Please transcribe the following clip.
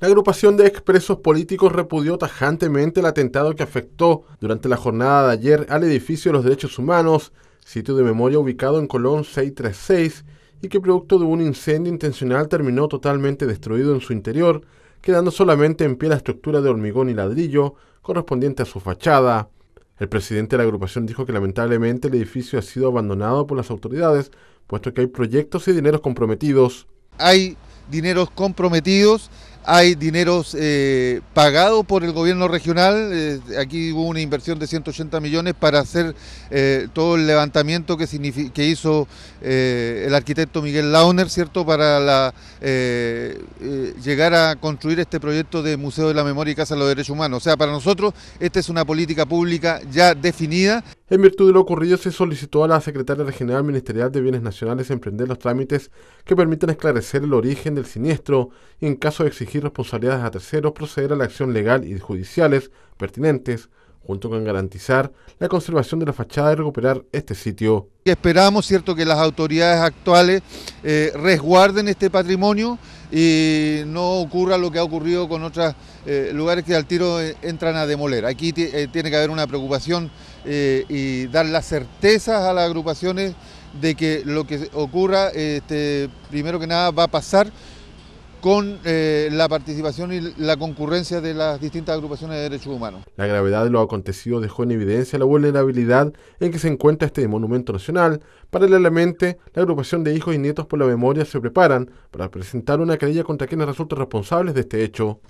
La agrupación de expresos políticos repudió tajantemente el atentado que afectó durante la jornada de ayer al edificio de los derechos humanos, sitio de memoria ubicado en Colón 636, y que producto de un incendio intencional terminó totalmente destruido en su interior, quedando solamente en pie la estructura de hormigón y ladrillo correspondiente a su fachada. El presidente de la agrupación dijo que lamentablemente el edificio ha sido abandonado por las autoridades, puesto que hay proyectos y dineros comprometidos. Hay dineros comprometidos, hay dineros eh, pagados por el gobierno regional. Eh, aquí hubo una inversión de 180 millones para hacer eh, todo el levantamiento que, que hizo el arquitecto Miguel Launer, ¿cierto? Para la llegar a construir este proyecto de Museo de la Memoria y Casa de los Derechos Humanos. O sea, para nosotros esta es una política pública ya definida. En virtud de lo ocurrido, se solicitó a la Secretaria General Ministerial de Bienes Nacionales emprender los trámites que permitan esclarecer el origen del siniestro y, en caso de exigir responsabilidades a terceros, proceder a la acción legal y judiciales pertinentes junto con garantizar la conservación de la fachada y recuperar este sitio. Esperamos, cierto, que las autoridades actuales eh, resguarden este patrimonio y no ocurra lo que ha ocurrido con otros eh, lugares que al tiro eh, entran a demoler. Aquí eh, tiene que haber una preocupación y dar las certezas a las agrupaciones de que lo que ocurra, este, primero que nada, va a pasar con eh, la participación y la concurrencia de las distintas agrupaciones de derechos humanos. La gravedad de lo acontecido dejó en evidencia la vulnerabilidad en que se encuentra este monumento nacional. Paralelamente, la agrupación de hijos y nietos por la memoria se preparan para presentar una querella contra quienes resulten responsables de este hecho.